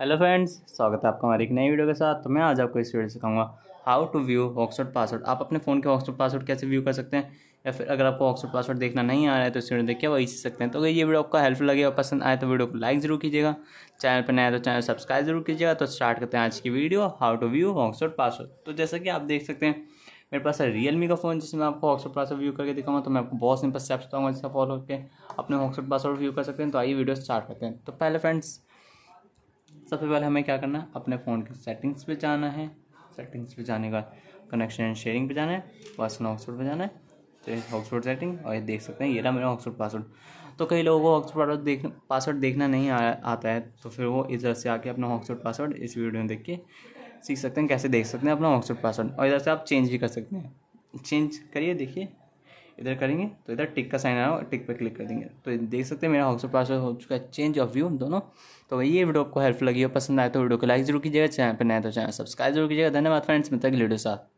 hello friends स्वागत है आपका हमारी एक नई वीडियो के साथ तो मैं आज आपको इस वीडियो सिखाऊंगा हाउ टू व्यू हॉक्सवर्ड पासवर्ड आप अपने फ़ोन के हॉक्सवर्ड पासवर्ड कैसे व्यू कर सकते हैं या फिर अगर आपको हॉक्सवर्ड पासवर्ड देखना नहीं आ रहा है तो इस वीडियो देख के वही सीख सकते हैं तो अगर ये वीडियो आपका हेल्पफुल लगे और पसंद आए तो वीडियो को लाइक जरूर कीजिएगा चैनल पर नया तो चैनल सब्सक्राइब जरूर कीजिएगा तो स्टार्ट करते हैं आज की वीडियो हाउ टू व्यू हॉक्सवर्ड पासवर्ड तो जैसा कि आप देख सकते हैं मेरे पास है रियलमी का फ़ोन जिसमें आपको हॉक्सवर्ड पासवर्ड व्यू करके दिखाऊंगा तो मैं आपको बहुत सिंपल स्टेप्स बताऊंगा जिसका फॉलो करके अपने हॉक्सवर्ड पासवर्ड व्यू कर सकते हैं तो आइए वीडियो स्टार्ट करते हैं तो पहले फ्रेंड्स सबसे पहले हमें क्या करना है अपने फ़ोन की सेटिंग्स पे जाना है सेटिंग्स पे जाने का कनेक्शन एंड शेयरिंग पे जाना है पर्सनल ऑक्सफोर्ड पे जाना है तो ऑक्सफोर्ड सेटिंग और ये देख सकते हैं ये रहा मेरा ऑक्सफोर्ड पासवर्ड तो कई लोगों को ऑक्सफोर्ड देख पासवर्ड देखना नहीं आ, आता है तो फिर वो इधर से आके अपना ऑक्सफोर्ड पासवर्ड इस वीडियो में देख के सीख सकते हैं कैसे देख सकते हैं अपना ऑक्सफोर्ड पासवर्ड और इधर से आप चेंज भी कर सकते हैं चेंज करिए देखिए इधर करेंगे तो इधर टिक का साइन आया टिक पे क्लिक कर देंगे तो देख सकते हैं मेरा हॉक्सो पासवर्ड हो चुका है चेंज ऑफ व्यू दोनों तो ये वीडियो आपको हेल्पफुल लगी हो पसंद आए तो वीडियो को लाइक जरूर कीजिएगा चैनल पर नया तो चैनल सब्सक्राइब जरूर कीजिएगा धन्यवाद फ्रेंड्स मिलता है वीडियो साथ